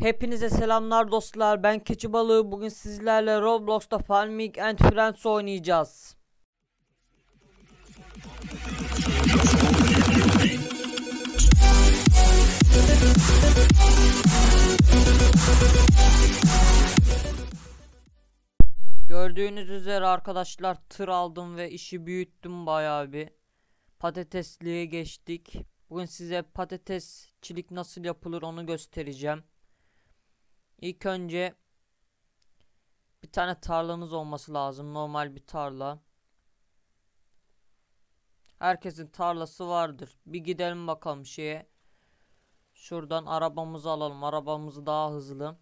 Hepinize selamlar dostlar. Ben Keçi Balığı. Bugün sizlerle Roblox'ta Farming and Friends oynayacağız. Gördüğünüz üzere arkadaşlar tır aldım ve işi büyüttüm bayağı bir. Patatesliğe geçtik. Bugün size patatesçilik nasıl yapılır onu göstereceğim. İlk önce bir tane tarlanız olması lazım. Normal bir tarla. Herkesin tarlası vardır. Bir gidelim bakalım şeye. Şuradan arabamızı alalım. arabamızı daha hızlı.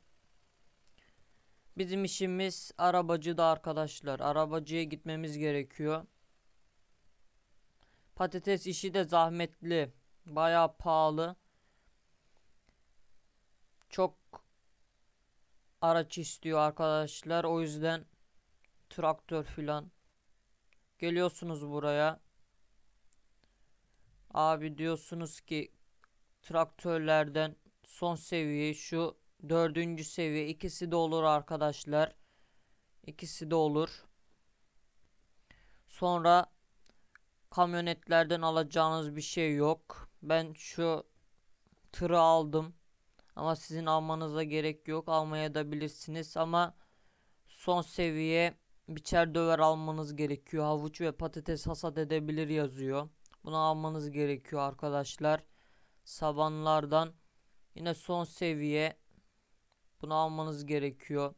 Bizim işimiz arabacıda arkadaşlar. Arabacıya gitmemiz gerekiyor. Patates işi de zahmetli. Baya pahalı. Çok araç istiyor arkadaşlar. O yüzden traktör filan. Geliyorsunuz buraya. Abi diyorsunuz ki traktörlerden son seviye şu dördüncü seviye ikisi de olur arkadaşlar. İkisi de olur. Sonra kamyonetlerden alacağınız bir şey yok. Ben şu tırı aldım. Ama sizin almanıza gerek yok. Almaya da bilirsiniz ama son seviye biçer döver almanız gerekiyor. Havuç ve patates hasat edebilir yazıyor. Bunu almanız gerekiyor arkadaşlar. Sabanlardan yine son seviye bunu almanız gerekiyor.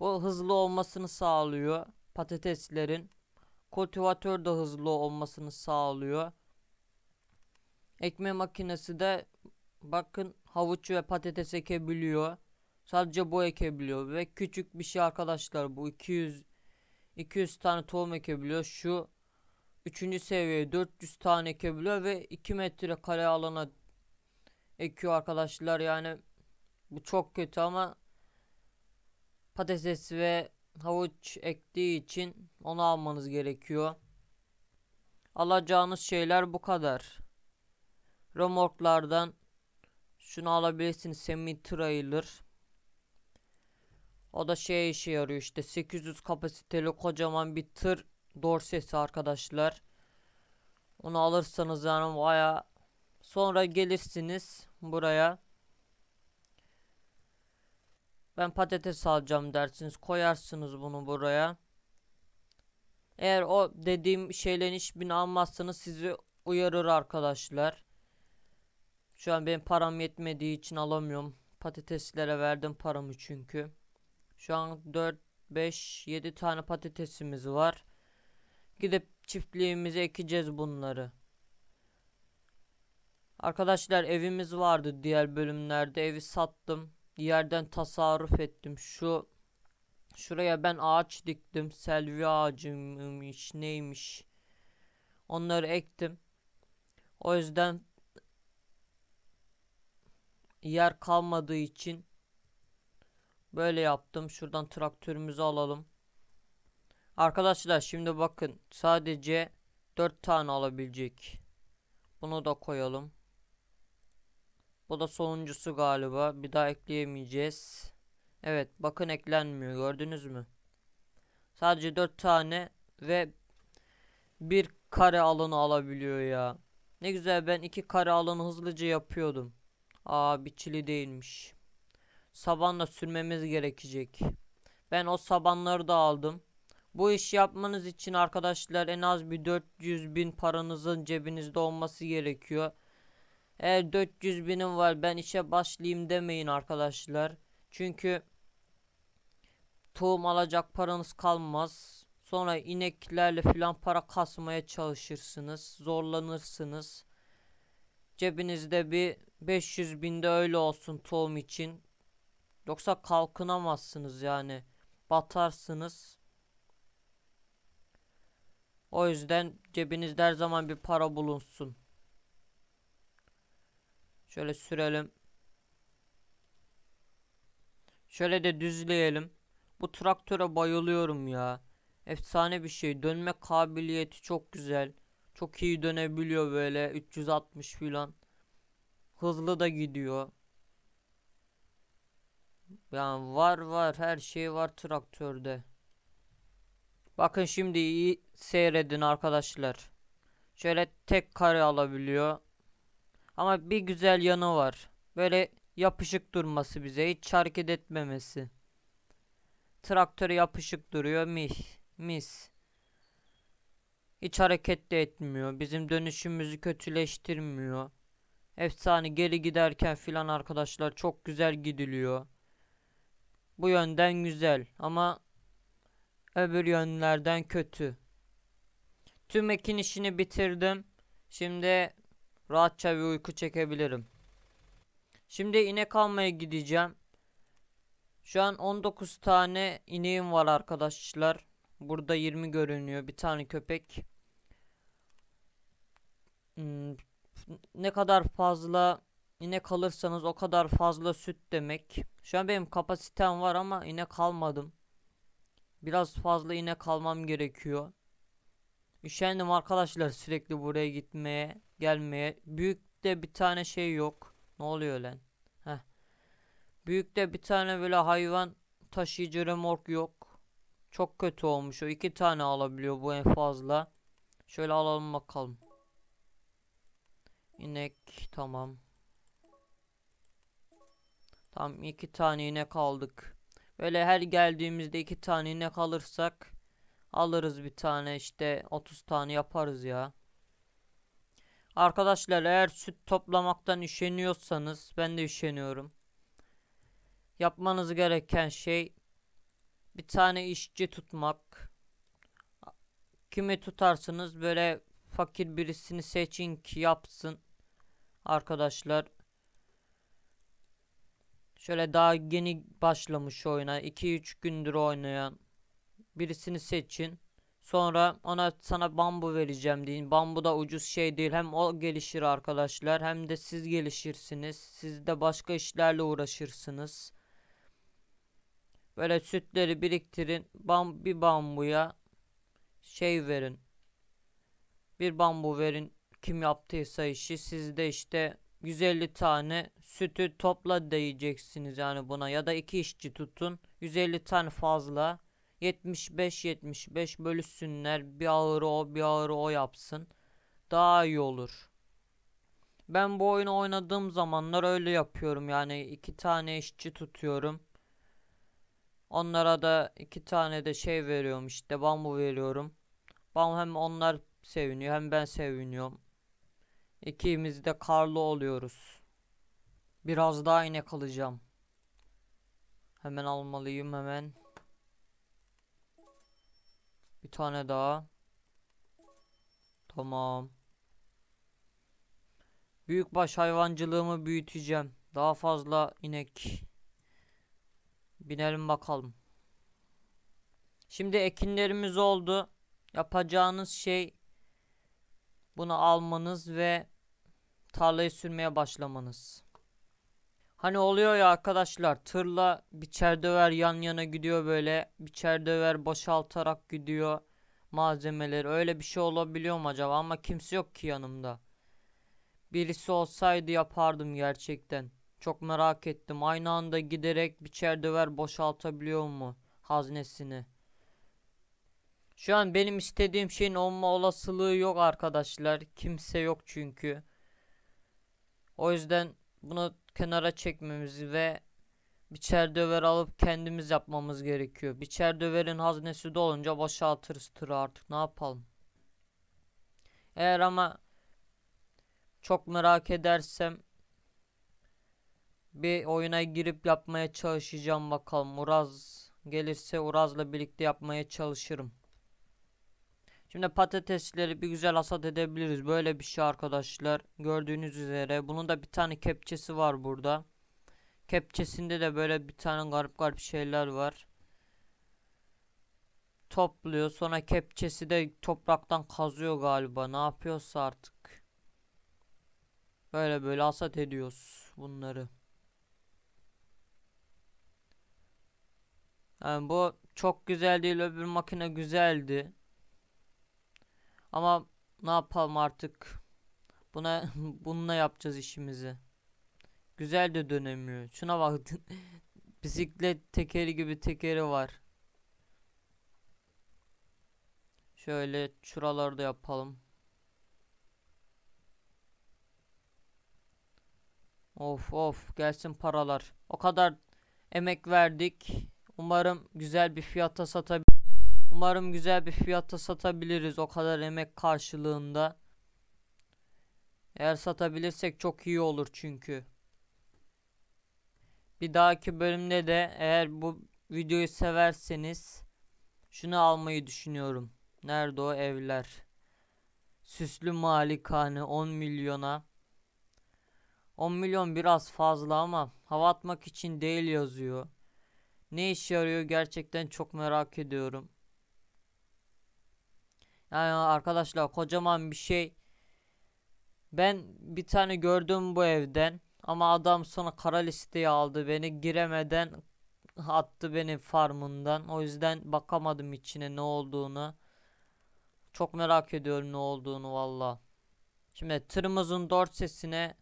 Bu hızlı olmasını sağlıyor patateslerin. Kultivatör de hızlı olmasını sağlıyor. Ekme makinesi de Bakın havuç ve patates ekebiliyor. Sadece bu ekebiliyor ve küçük bir şey arkadaşlar bu 200 200 tane tohum ekebiliyor. Şu 3. seviyeye 400 tane ekebiliyor ve 2 metre kare alana ekiyor arkadaşlar. Yani bu çok kötü ama patates ve havuç ektiği için onu almanız gerekiyor. Alacağınız şeyler bu kadar. Remorklardan şunu alabilirsin semi trailer. O da şey işe yarıyor işte 800 kapasiteli kocaman bir tır dorsesi arkadaşlar. Onu alırsanız yani baya sonra gelirsiniz buraya. Ben patates alacağım dersiniz koyarsınız bunu buraya. Eğer o dediğim şeylerin hiçbirini almazsanız sizi uyarır arkadaşlar. Şu an benim param yetmediği için alamıyorum. Patateslere verdim paramı çünkü. Şu an 4, 5, 7 tane patatesimiz var. Gidip çiftliğimize ekeceğiz bunları. Arkadaşlar evimiz vardı diğer bölümlerde. Evi sattım. Yerden tasarruf ettim. Şu şuraya ben ağaç diktim. Selvi ağacıymış neymiş. Onları ektim. O yüzden yer kalmadığı için böyle yaptım. Şuradan traktörümüzü alalım. Arkadaşlar şimdi bakın sadece 4 tane alabilecek. Bunu da koyalım. Bu da sonuncusu galiba. Bir daha ekleyemeyeceğiz. Evet bakın eklenmiyor gördünüz mü? Sadece 4 tane ve bir kare alanı alabiliyor ya. Ne güzel ben iki kare alanı hızlıca yapıyordum. Aa biçili değilmiş. Sabanla sürmemiz gerekecek. Ben o sabanları da aldım. Bu iş yapmanız için arkadaşlar en az bir 400 bin paranızın cebinizde olması gerekiyor. Eğer 400 binim var ben işe başlayayım demeyin arkadaşlar. Çünkü tohum alacak paranız kalmaz. Sonra ineklerle filan para kasmaya çalışırsınız. Zorlanırsınız. Cebinizde bir 500 binde öyle olsun tohum için. Yoksa kalkınamazsınız yani. Batarsınız. O yüzden cebinizde her zaman bir para bulunsun. Şöyle sürelim. Şöyle de düzleyelim. Bu traktöre bayılıyorum ya. Efsane bir şey. Dönme kabiliyeti çok güzel. Çok iyi dönebiliyor böyle 360 filan. Hızlı da gidiyor. Yani var var her şey var traktörde. Bakın şimdi iyi seyredin arkadaşlar. Şöyle tek kare alabiliyor. Ama bir güzel yanı var. Böyle yapışık durması bize hiç hareket etmemesi. Traktörü yapışık duruyor mis mis. Hiç hareket de etmiyor. Bizim dönüşümüzü kötüleştirmiyor. Efsane geri giderken filan arkadaşlar çok güzel gidiliyor. Bu yönden güzel ama öbür yönlerden kötü. Tüm ekin işini bitirdim. Şimdi rahatça bir uyku çekebilirim. Şimdi inek almaya gideceğim. Şu an 19 tane ineğim var arkadaşlar. Burada 20 görünüyor. Bir tane köpek. Hmm, ne kadar fazla inek alırsanız o kadar fazla süt demek. Şu an benim kapasitem var ama inek almadım. Biraz fazla inek almam gerekiyor. Üşendim arkadaşlar sürekli buraya gitmeye, gelmeye. Büyük de bir tane şey yok. Ne oluyor lan? Heh. Büyük de bir tane böyle hayvan taşıyıcı remork yok. Çok kötü olmuş o. iki tane alabiliyor bu en fazla. Şöyle alalım bakalım. İnek tamam. Tam iki tane inek aldık. Böyle her geldiğimizde iki tane inek alırsak alırız bir tane işte 30 tane yaparız ya. Arkadaşlar eğer süt toplamaktan üşeniyorsanız ben de üşeniyorum. Yapmanız gereken şey bir tane işçi tutmak. Kimi tutarsınız böyle fakir birisini seçin ki yapsın. Arkadaşlar şöyle daha yeni başlamış oyuna 2-3 gündür oynayan birisini seçin. Sonra ona sana bambu vereceğim deyin. Bambu da ucuz şey değil. Hem o gelişir arkadaşlar hem de siz gelişirsiniz. Siz de başka işlerle uğraşırsınız. Böyle sütleri biriktirin. Bam bir bambuya şey verin. Bir bambu verin kim yaptıysa işi siz de işte 150 tane sütü topla diyeceksiniz yani buna ya da iki işçi tutun 150 tane fazla 75-75 bölüşsünler bir ağır o bir ağır o yapsın daha iyi olur. Ben bu oyunu oynadığım zamanlar öyle yapıyorum yani iki tane işçi tutuyorum. Onlara da iki tane de şey veriyorum işte bambu veriyorum. Bambu hem onlar seviniyor hem ben seviniyorum. İkimiz de karlı oluyoruz. Biraz daha inek alacağım. Hemen almalıyım hemen. Bir tane daha. Tamam. Büyükbaş hayvancılığımı büyüteceğim. Daha fazla inek. Binelim bakalım. Şimdi ekinlerimiz oldu. Yapacağınız şey bunu almanız ve tarlayı sürmeye başlamanız. Hani oluyor ya arkadaşlar tırla bir döver yan yana gidiyor böyle. bir döver boşaltarak gidiyor malzemeleri. Öyle bir şey olabiliyor mu acaba ama kimse yok ki yanımda. Birisi olsaydı yapardım gerçekten. Çok merak ettim. Aynı anda giderek bir döver boşaltabiliyor mu haznesini? Şu an benim istediğim şeyin olma olasılığı yok arkadaşlar. Kimse yok çünkü. O yüzden bunu kenara çekmemiz ve biçer döver alıp kendimiz yapmamız gerekiyor. Biçer döverin haznesi dolunca boşaltırız tırı artık ne yapalım. Eğer ama çok merak edersem bir oyuna girip yapmaya çalışacağım bakalım. Uraz gelirse Uraz'la birlikte yapmaya çalışırım. Şimdi patatesleri bir güzel hasat edebiliriz. Böyle bir şey arkadaşlar. Gördüğünüz üzere. Bunun da bir tane kepçesi var burada. Kepçesinde de böyle bir tane garip garip şeyler var. Topluyor. Sonra kepçesi de topraktan kazıyor galiba. Ne yapıyorsa artık. Böyle böyle hasat ediyoruz bunları. Yani bu çok güzel değil. Öbür makine güzeldi. Ama ne yapalım artık. Buna bununla yapacağız işimizi. Güzel de dönemiyor. Şuna bak. Bisiklet tekeri gibi tekeri var. Şöyle şuralarda yapalım. Of of gelsin paralar. O kadar emek verdik. Umarım güzel bir fiyata satabiliriz. Umarım güzel bir fiyata satabiliriz. O kadar emek karşılığında. Eğer satabilirsek çok iyi olur çünkü. Bir dahaki bölümde de eğer bu videoyu severseniz şunu almayı düşünüyorum. Nerede o evler? Süslü malikane 10 milyona. 10 milyon biraz fazla ama hava atmak için değil yazıyor. Ne işe yarıyor gerçekten çok merak ediyorum. Yani arkadaşlar kocaman bir şey. Ben bir tane gördüm bu evden. Ama adam sonra kara listeye aldı beni. Giremeden attı beni farmından. O yüzden bakamadım içine ne olduğunu. Çok merak ediyorum ne olduğunu valla. Şimdi tırımızın dört sesine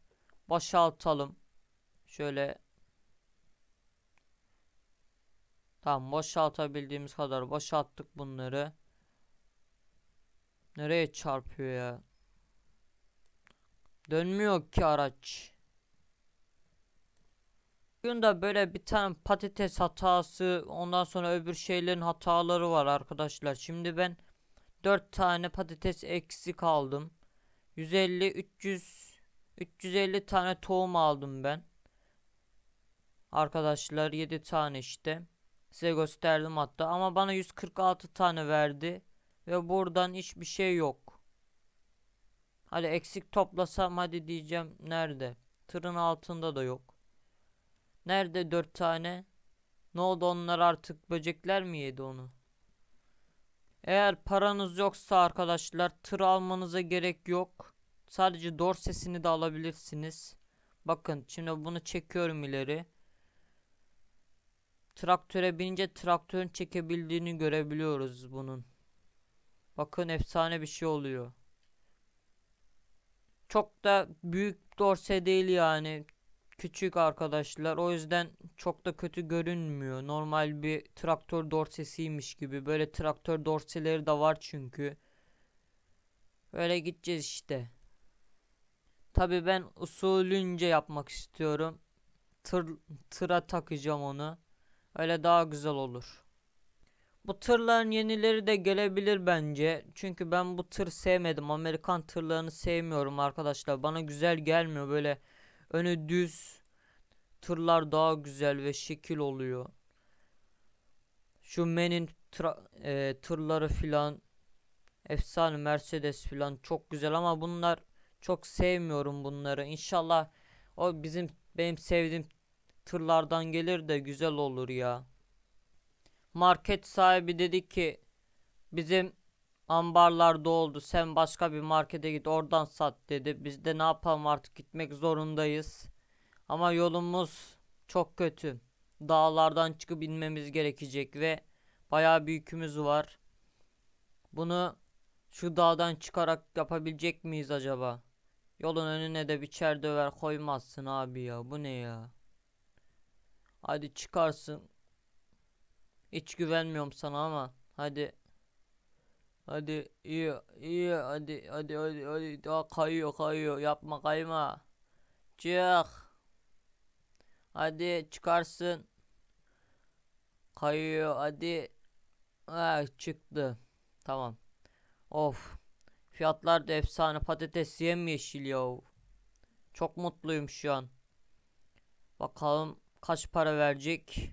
boşaltalım. Şöyle. Tamam boşaltabildiğimiz kadar boşalttık bunları. Nereye çarpıyor ya? Dönmüyor ki araç. Bugün de böyle bir tane patates hatası ondan sonra öbür şeylerin hataları var arkadaşlar. Şimdi ben 4 tane patates eksik aldım. 150 300 350 tane tohum aldım ben. Arkadaşlar 7 tane işte. Size gösterdim hatta ama bana 146 tane verdi. Ve buradan hiçbir şey yok. Hadi eksik toplasam hadi diyeceğim. Nerede? Tırın altında da yok. Nerede dört tane? Ne oldu onlar artık böcekler mi yedi onu? Eğer paranız yoksa arkadaşlar tır almanıza gerek yok. Sadece dor sesini de alabilirsiniz. Bakın şimdi bunu çekiyorum ileri. Traktöre binince traktörün çekebildiğini görebiliyoruz bunun. Bakın efsane bir şey oluyor. Çok da büyük dorse değil yani. Küçük arkadaşlar. O yüzden çok da kötü görünmüyor. Normal bir traktör dorsesiymiş gibi. Böyle traktör dorseleri de var çünkü. Böyle gideceğiz işte. Tabi ben usulünce yapmak istiyorum. Tır, tıra takacağım onu. Öyle daha güzel olur. Bu tırların yenileri de gelebilir bence. Çünkü ben bu tır sevmedim. Amerikan tırlarını sevmiyorum arkadaşlar. Bana güzel gelmiyor böyle önü düz tırlar daha güzel ve şekil oluyor. Şu Men'in e, tırları filan efsane Mercedes filan çok güzel ama bunlar çok sevmiyorum bunları. İnşallah o bizim benim sevdiğim tırlardan gelir de güzel olur ya. Market sahibi dedi ki bizim ambarlar doldu sen başka bir markete git oradan sat dedi. Biz de ne yapalım artık gitmek zorundayız. Ama yolumuz çok kötü. Dağlardan çıkıp inmemiz gerekecek ve bayağı bir yükümüz var. Bunu şu dağdan çıkarak yapabilecek miyiz acaba? Yolun önüne de biçer döver koymazsın abi ya. Bu ne ya? Hadi çıkarsın. Hiç güvenmiyorum sana ama. Hadi. Hadi iyi iyi hadi hadi hadi hadi daha kayıyor kayıyor yapma kayma. Çık. Hadi çıkarsın. Kayıyor hadi. Ha, ah, çıktı. Tamam. Of. Fiyatlar da efsane. Patates yemyeşil ya. Çok mutluyum şu an. Bakalım kaç para verecek.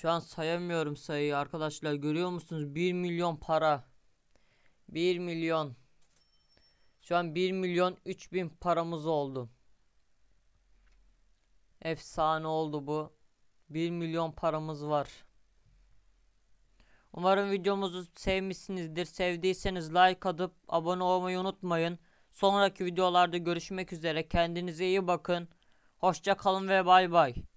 Şu an sayamıyorum sayıyı arkadaşlar. Görüyor musunuz? 1 milyon para. 1 milyon. Şu an 1 milyon 3000 paramız oldu. Efsane oldu bu. 1 milyon paramız var. Umarım videomuzu sevmişsinizdir. Sevdiyseniz like atıp abone olmayı unutmayın. Sonraki videolarda görüşmek üzere. Kendinize iyi bakın. Hoşça kalın ve bay bay.